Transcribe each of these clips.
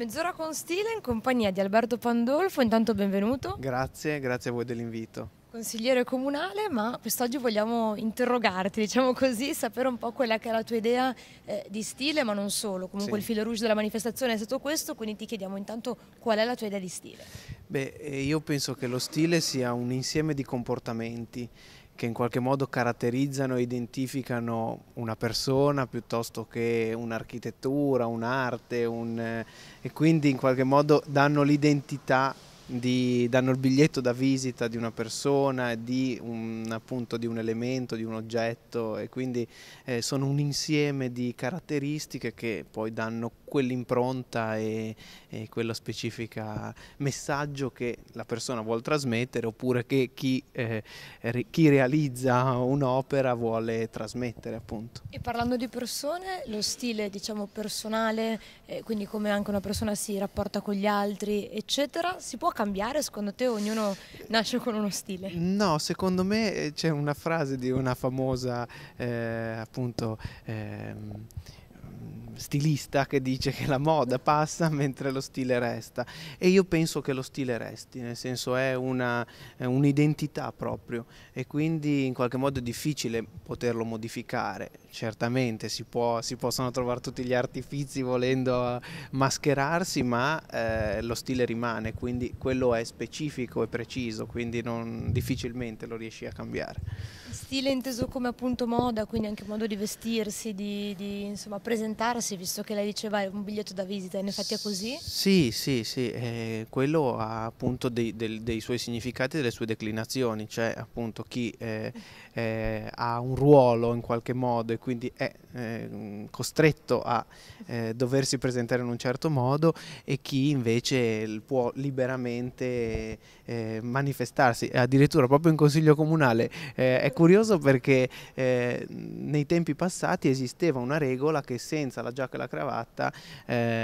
Mezz'ora con stile in compagnia di Alberto Pandolfo, intanto benvenuto. Grazie, grazie a voi dell'invito. Consigliere comunale, ma quest'oggi vogliamo interrogarti, diciamo così, sapere un po' quella che è la tua idea eh, di stile, ma non solo. Comunque sì. il filo rouge della manifestazione è stato questo, quindi ti chiediamo intanto qual è la tua idea di stile. Beh, eh, io penso che lo stile sia un insieme di comportamenti che in qualche modo caratterizzano e identificano una persona piuttosto che un'architettura, un'arte, un, eh, e quindi in qualche modo danno l'identità di, danno il biglietto da visita di una persona, di un, appunto, di un elemento, di un oggetto e quindi eh, sono un insieme di caratteristiche che poi danno quell'impronta e, e quello specifico messaggio che la persona vuole trasmettere oppure che chi, eh, re, chi realizza un'opera vuole trasmettere appunto. E parlando di persone, lo stile diciamo personale, eh, quindi come anche una persona si rapporta con gli altri eccetera, si può cambiare? cambiare secondo te ognuno nasce con uno stile? No, secondo me eh, c'è una frase di una famosa eh, appunto... Eh, stilista che dice che la moda passa mentre lo stile resta e io penso che lo stile resti, nel senso è, un'identità proprio e quindi in qualche modo è difficile poterlo modificare, certamente si, può, si possono trovare tutti gli artifici volendo eh, mascherarsi ma eh, lo stile rimane, quindi quello è specifico e preciso, quindi non, difficilmente lo riesci a cambiare stile inteso come appunto moda, quindi anche modo di vestirsi, di, di insomma, presentarsi, visto che lei diceva è un biglietto da visita, in effetti è così? Sì, sì, sì, eh, quello ha appunto dei, dei, dei, suoi significati e delle sue declinazioni, cioè appunto chi eh, eh, ha un ruolo in qualche modo e quindi è eh, costretto a eh, doversi presentare in un certo modo e chi invece può liberamente eh, manifestarsi. Addirittura proprio in Consiglio Comunale eh, è curioso perché eh, nei tempi passati esisteva una regola che senza la giacca e la cravatta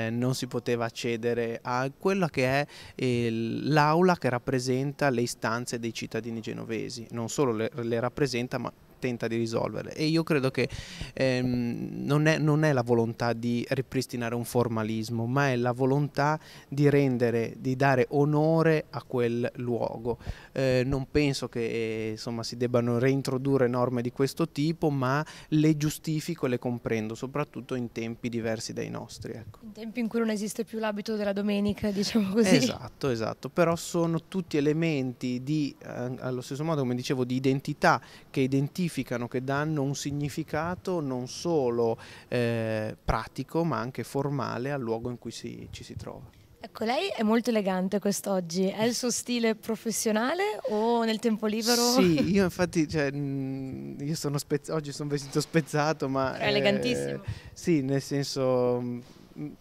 non si poteva accedere a quella che è l'aula che rappresenta le istanze dei cittadini genovesi, non solo le, le rappresenta representa, mano. tenta di risolvere. e io credo che ehm, non, è, non, è, la volontà di ripristinare un formalismo ma è la volontà di rendere, di dare onore a quel luogo eh, non penso che insomma, si debbano reintrodurre norme di questo tipo ma le giustifico e le comprendo soprattutto in tempi diversi dai nostri ecco. in tempi in cui non esiste più l'abito della domenica diciamo così esatto esatto però sono tutti elementi di eh, allo stesso modo come dicevo di identità che identificano identificano, che danno un significato non solo eh, pratico ma anche formale al luogo in cui si, ci si trova. Ecco, lei è molto elegante quest'oggi, è il suo stile professionale o nel tempo libero? Sì, io infatti, cioè, mm, io sono oggi sono vestito spezzato, ma... È elegantissimo. Eh, sì, nel senso mm,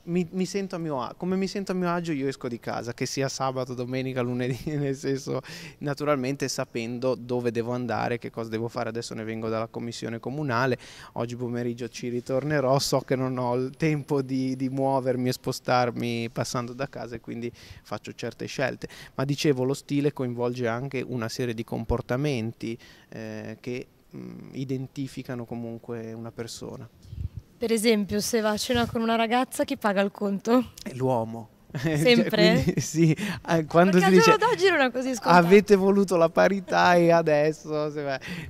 mi, mi sento a mio agio, come mi sento a mio agio io esco di casa, che sia sabato, domenica, lunedì, nel senso naturalmente sapendo dove devo andare, che cosa devo fare, adesso ne vengo dalla commissione comunale, oggi pomeriggio ci ritornerò, so che non ho il tempo di, di muovermi e spostarmi passando da casa e quindi faccio certe scelte, ma dicevo lo stile coinvolge anche una serie di comportamenti eh, che mm, identificano comunque una persona. Per esempio, se va a cena con una ragazza, chi paga il conto? È l'uomo. Eh, cioè, sempre? quindi, sì, eh, quando Perché si dice d'oggi non è così scontato. avete voluto la parità e adesso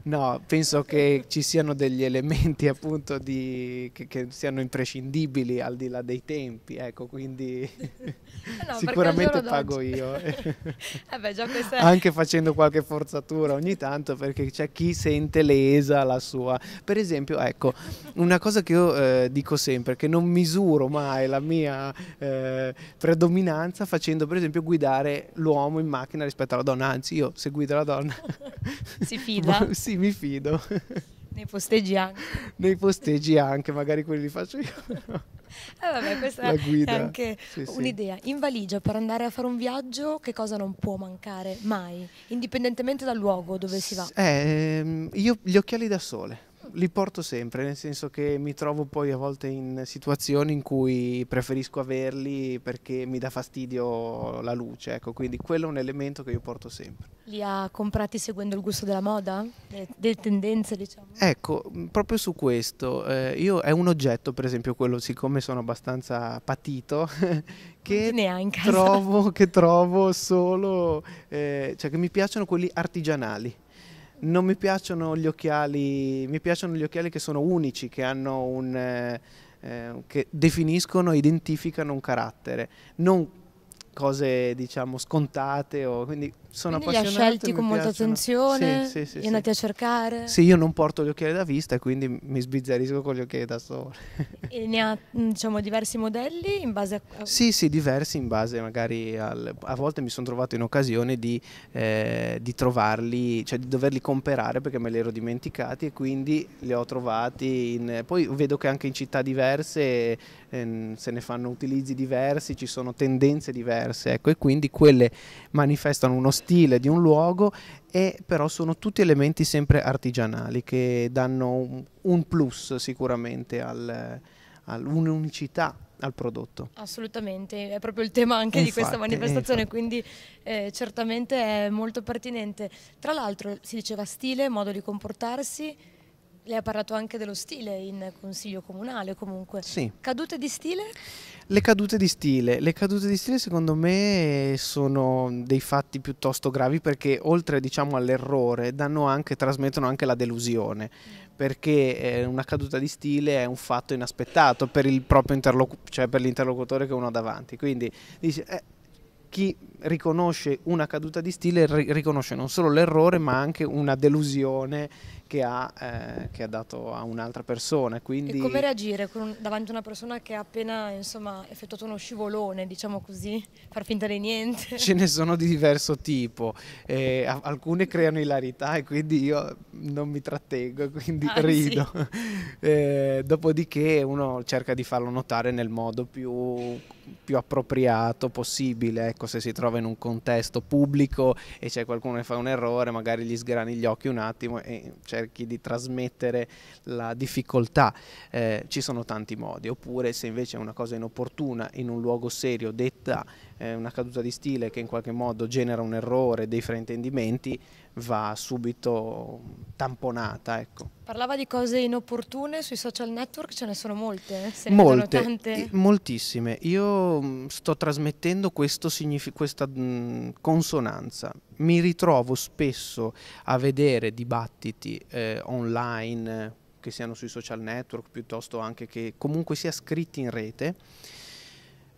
no, penso che ci siano degli elementi appunto di, che, che, siano imprescindibili al di là dei tempi, ecco, quindi no, sicuramente pago io. eh beh, è... Anche facendo qualche forzatura ogni tanto perché c'è chi sente lesa la sua. Per esempio, ecco, una cosa che io eh, dico sempre, che non misuro mai la mia eh, presenza predominanza facendo per esempio guidare l'uomo in macchina rispetto alla donna, anzi io se guido la donna... si fida? sì, mi fido. Nei posteggi anche. Nei posteggi anche, magari quelli li faccio io. Eh vabbè, questa è anche sì, un'idea. In valigia per andare a fare un viaggio, che cosa non può mancare mai, indipendentemente dal luogo dove si va? Eh, ehm, io gli occhiali da sole li porto sempre, nel senso che mi trovo poi a volte in situazioni in cui preferisco averli perché mi dà fastidio la luce, ecco, quindi quello è un elemento che io porto sempre. Li ha comprati seguendo il gusto della moda? Delle, tendenze, diciamo? Ecco, mm, proprio su questo, eh, io è un oggetto, per esempio quello, siccome sono abbastanza patito, che trovo, che trovo solo, eh, cioè che mi piacciono quelli artigianali non mi piacciono gli occhiali, mi piacciono gli occhiali che sono unici, che hanno un... Eh, eh che definiscono, identificano un carattere, non cose diciamo scontate o, quindi sono quindi appassionato. Li ha scelti con molta attenzione, sì, sì, sì, li andati a cercare. Sì, io non porto gli occhiali da vista quindi mi sbizzarrisco con gli occhiali da sole. e ne ha diciamo diversi modelli in base a... Sì, sì, diversi in base magari al... A volte mi sono trovato in occasione di, eh, di trovarli, cioè di doverli comprare perché me li ero dimenticati e quindi li ho trovati in... Poi vedo che anche in città diverse eh, se ne fanno utilizzi diversi, ci sono tendenze diverse diverse, ecco, e quindi quelle manifestano uno stile di un luogo e però sono tutti elementi sempre artigianali che danno un, un plus sicuramente al, all'unicità al prodotto. Assolutamente, è proprio il tema anche infatti, di questa manifestazione, infatti. quindi eh, certamente è molto pertinente. Tra l'altro si diceva stile, modo di comportarsi, lei ha parlato anche dello stile in consiglio comunale comunque. Sì. Cadute di stile? Le cadute di stile, le cadute di stile secondo me sono dei fatti piuttosto gravi perché oltre diciamo, all'errore anche, trasmettono anche la delusione perché eh, una caduta di stile è un fatto inaspettato per il proprio interlocutore, cioè per l'interlocutore che uno ha davanti. Quindi dice, eh, chi riconosce una caduta di stile riconosce non solo l'errore ma anche una delusione che ha, eh, che ha dato a un'altra persona. Quindi... E come reagire un, davanti a una persona che ha appena insomma, effettuato uno scivolone, diciamo così, far finta di niente? Ce ne sono di diverso tipo, eh, alcune creano ilarità e quindi io non mi trattengo, quindi Anzi. Ah, rido. eh, dopodiché uno cerca di farlo notare nel modo più, più appropriato possibile, ecco se si trova in un contesto pubblico e c'è qualcuno che fa un errore, magari gli sgrani gli occhi un attimo e c'è cioè, cerchi di trasmettere la difficoltà, eh, ci sono tanti modi, oppure se invece è una cosa inopportuna in un luogo serio detta eh, una caduta di stile che in qualche modo genera un errore, dei fraintendimenti, va subito tamponata. Ecco. Parlava di cose inopportune sui social network, ce ne sono molte, eh, se ne molte, tante. Moltissime. Io mm, sto trasmettendo questa mh, mm, consonanza. Mi ritrovo spesso a vedere dibattiti eh, online, eh, che siano sui social network piuttosto anche che comunque sia scritti in rete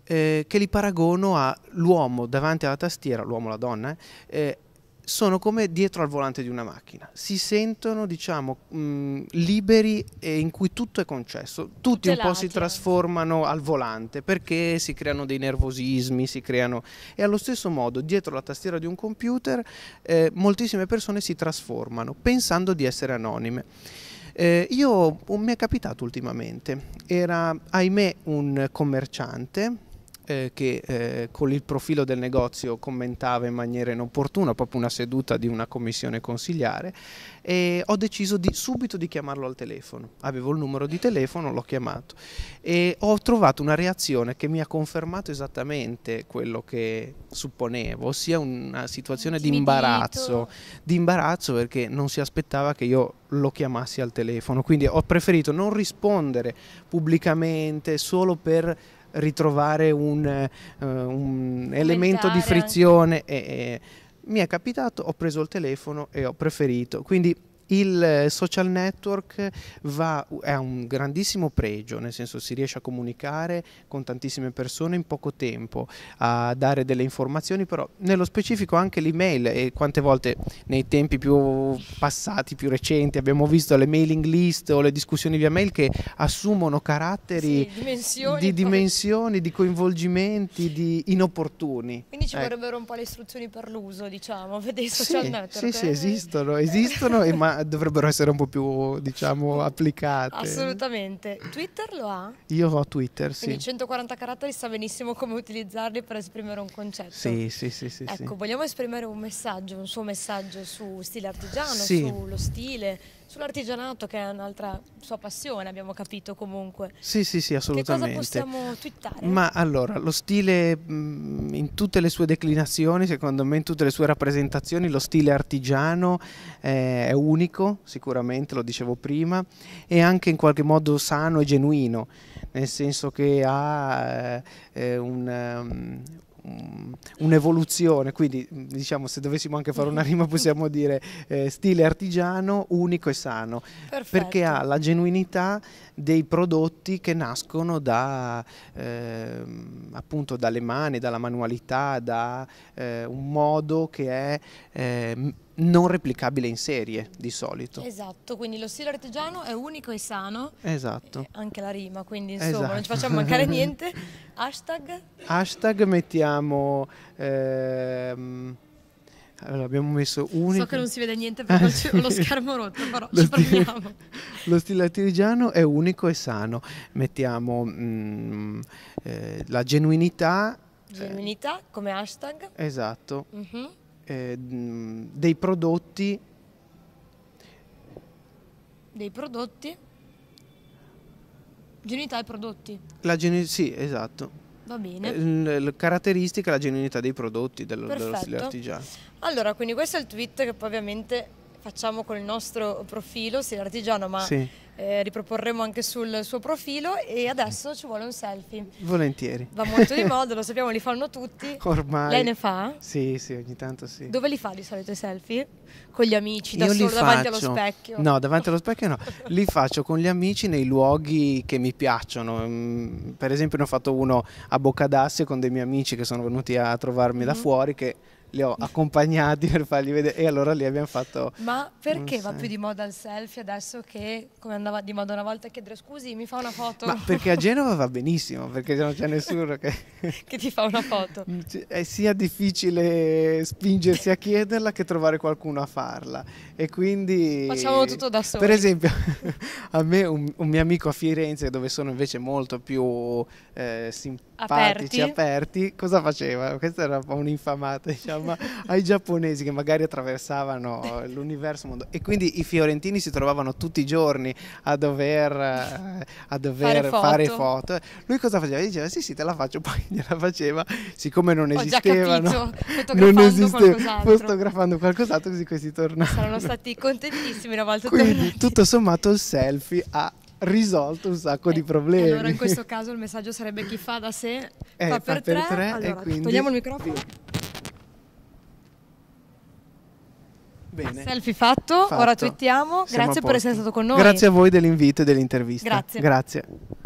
eh, che li paragono all'uomo davanti alla tastiera, l'uomo la donna, eh, sono come dietro al volante di una macchina, si sentono diciamo mh, mm, liberi e in cui tutto è concesso, tutti Gelati. un po' si certo. trasformano al volante perché si creano dei nervosismi, si creano e allo stesso modo dietro la tastiera di un computer eh, moltissime persone si trasformano pensando di essere anonime. Eh, io, mi è capitato ultimamente, era ahimè un commerciante eh, che eh, con il profilo del negozio commentava in maniera inopportuna proprio una seduta di una commissione consigliare e ho deciso di, subito di chiamarlo al telefono. Avevo il numero di telefono, l'ho chiamato e ho trovato una reazione che mi ha confermato esattamente quello che supponevo, ossia una situazione di imbarazzo, di imbarazzo perché non si aspettava che io lo chiamassi al telefono, quindi ho preferito non rispondere pubblicamente solo per ritrovare un, uh, un elemento di frizione. E, e mi è capitato, ho preso il telefono e ho preferito. Quindi il eh, social network va, ha un grandissimo pregio, nel senso si riesce a comunicare con tantissime persone in poco tempo, a dare delle informazioni, però nello specifico anche l'email e quante volte nei tempi più passati, più recenti, abbiamo visto le mailing list o le discussioni via mail che assumono caratteri sì, dimensioni, di dimensioni, di coinvolgimenti, di inopportuni. Quindi ci eh. vorrebbero un po' le istruzioni per l'uso, diciamo, dei social sì, network. Sì, sì, esistono, esistono, ma dovrebbero essere un po' più, diciamo, applicate. Assolutamente. Twitter lo ha? Io ho Twitter, sì. Quindi 140 caratteri sa benissimo come utilizzarli per esprimere un concetto. Sì, sì, sì. sì ecco, sì. vogliamo esprimere un messaggio, un suo messaggio su stile artigiano, sì. sullo stile, Sull'artigianato che è un'altra sua passione, abbiamo capito comunque. Sì, sì, sì, assolutamente. Che cosa possiamo twittare? Ma allora, lo stile mm, in tutte le sue declinazioni, secondo me in tutte le sue rappresentazioni, lo stile artigiano eh, è unico, sicuramente, lo dicevo prima, e anche in qualche modo sano e genuino, nel senso che ha eh, eh, un, ehm, Mm, un'evoluzione, quindi mm, diciamo se dovessimo anche fare una mm-hmm. rima possiamo dire eh, stile artigiano unico e sano, Perfetto. perché ha la genuinità dei prodotti che nascono da, eh, appunto dalle mani, dalla manualità, da eh, un modo che è ehm, non replicabile in serie di solito. Esatto, quindi lo stile artigiano è unico e sano. Esatto. E eh, anche la rima, quindi insomma esatto. non ci facciamo mancare niente. Hashtag? Hashtag mettiamo... Ehm, allora, abbiamo messo unico... So che non si vede niente perché ho lo schermo rotto, però lo ci stile, Lo stile artigiano è unico e sano. Mettiamo mm, eh, la genuinità... Eh, genuinità eh, come hashtag? Esatto. Uh mhm. -huh eh, dei prodotti dei prodotti genuinità e prodotti la genu- sì esatto Va bene. Eh, la caratteristica, la genuinità dei prodotti dello, dello stile artigiano. Allora, quindi questo è il tweet che poi ovviamente facciamo con il nostro profilo stile artigiano, ma sì eh, riproporremo anche sul suo profilo e adesso ci vuole un selfie. Volentieri. Va molto di moda, lo sappiamo, li fanno tutti. Ormai. Lei ne fa? Sì, sì, ogni tanto sì. Dove li fa di solito i selfie? Con gli amici, da Io solo davanti allo specchio? No, davanti allo specchio no. Li faccio con gli amici nei luoghi che mi piacciono. Mm, per esempio ne ho fatto uno a Bocca d'Asse con dei miei amici che sono venuti a trovarmi mm -hmm. da fuori che li ho accompagnati per fargli vedere e allora lì abbiamo fatto... Ma perché va più di moda il selfie adesso che come andava di moda una volta a chiedere scusi mi fa una foto? Ma perché a Genova va benissimo perché non c'è nessuno che... che ti fa una foto. Mm, è sia difficile spingersi a chiederla che trovare qualcuno a farla e quindi... Facciamo tutto da soli. Per esempio a me un, un mio amico a Firenze dove sono invece molto più eh, simpatico Aperti. aperti, cosa faceva? Questa era un'infamata, diciamo, ai giapponesi che magari attraversavano l'universo. Mondo. E quindi i fiorentini si trovavano tutti i giorni a dover, eh, a dover fare, foto. fare, foto. Lui cosa faceva? Diceva sì, sì, te la faccio, poi gliela faceva, siccome non esistevano, non esisteva, fotografando qualcos'altro, così questi tornavano. Sono stati contentissimi una volta quindi, tornati. Tutto sommato il selfie ha risolto un sacco eh, di problemi. Allora in questo caso il messaggio sarebbe chi fa da sé eh, fa, per, per tre. tre allora, quindi... Togliamo il microfono. Bene. Selfie fatto, fatto. ora twittiamo. Siamo Grazie per essere stato con noi. Grazie a voi dell'invito e dell'intervista. Grazie. Grazie.